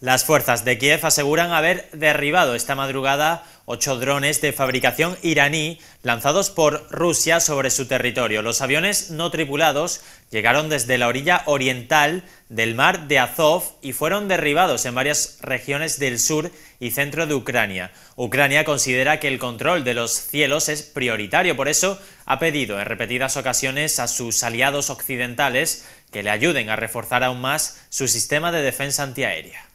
Las fuerzas de Kiev aseguran haber derribado esta madrugada ocho drones de fabricación iraní lanzados por Rusia sobre su territorio. Los aviones no tripulados llegaron desde la orilla oriental del mar de Azov y fueron derribados en varias regiones del sur y centro de Ucrania. Ucrania considera que el control de los cielos es prioritario, por eso ha pedido en repetidas ocasiones a sus aliados occidentales que le ayuden a reforzar aún más su sistema de defensa antiaérea.